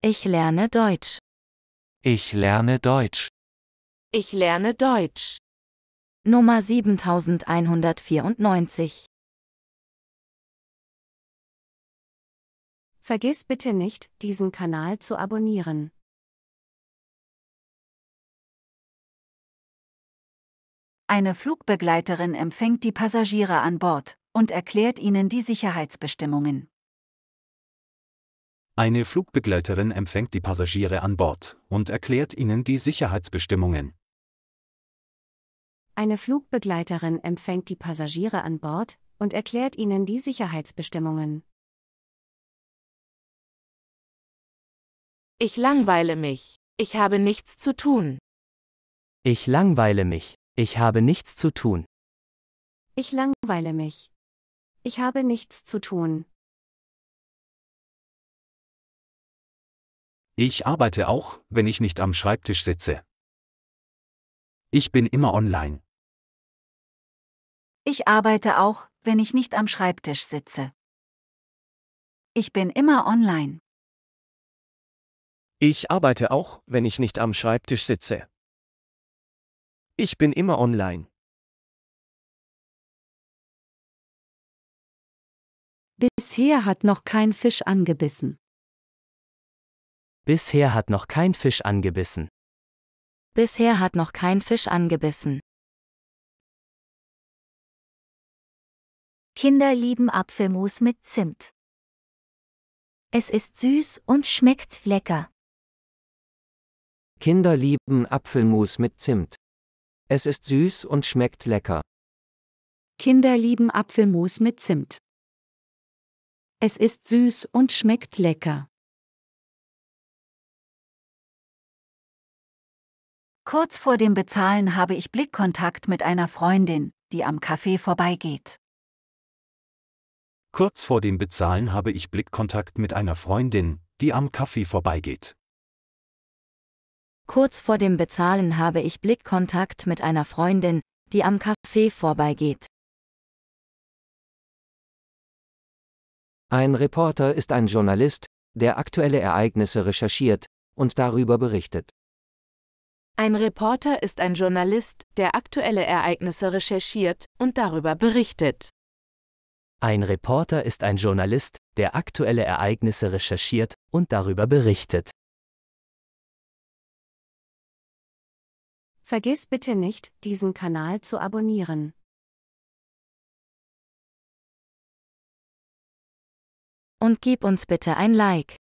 Ich lerne Deutsch. Ich lerne Deutsch. Ich lerne Deutsch. Nummer 7194. Vergiss bitte nicht, diesen Kanal zu abonnieren. Eine Flugbegleiterin empfängt die Passagiere an Bord und erklärt ihnen die Sicherheitsbestimmungen. Eine Flugbegleiterin empfängt die Passagiere an Bord und erklärt ihnen die Sicherheitsbestimmungen. Eine Flugbegleiterin empfängt die Passagiere an Bord und erklärt ihnen die Sicherheitsbestimmungen. Ich langweile mich. Ich habe nichts zu tun. Ich langweile mich. Ich habe nichts zu tun. Ich langweile mich. Ich habe nichts zu tun. Ich arbeite auch, wenn ich nicht am Schreibtisch sitze. Ich bin immer online. Ich arbeite auch, wenn ich nicht am Schreibtisch sitze. Ich bin immer online. Ich arbeite auch, wenn ich nicht am Schreibtisch sitze. Ich bin immer online. Bisher hat noch kein Fisch angebissen. Bisher hat noch kein Fisch angebissen. Bisher hat noch kein Fisch angebissen. Kinder lieben Apfelmus mit Zimt. Es ist süß und schmeckt lecker. Kinder lieben Apfelmus mit Zimt. Es ist süß und schmeckt lecker. Kinder lieben Apfelmus mit Zimt. Es ist süß und schmeckt lecker. Kurz vor dem Bezahlen habe ich Blickkontakt mit einer Freundin, die am Café vorbeigeht. Kurz vor dem Bezahlen habe ich Blickkontakt mit einer Freundin, die am Café vorbeigeht. Kurz vor dem Bezahlen habe ich Blickkontakt mit einer Freundin, die am Café vorbeigeht. Ein Reporter ist ein Journalist, der aktuelle Ereignisse recherchiert und darüber berichtet. Ein Reporter ist ein Journalist, der aktuelle Ereignisse recherchiert und darüber berichtet. Ein Reporter ist ein Journalist, der aktuelle Ereignisse recherchiert und darüber berichtet. Vergiss bitte nicht, diesen Kanal zu abonnieren. Und gib uns bitte ein Like.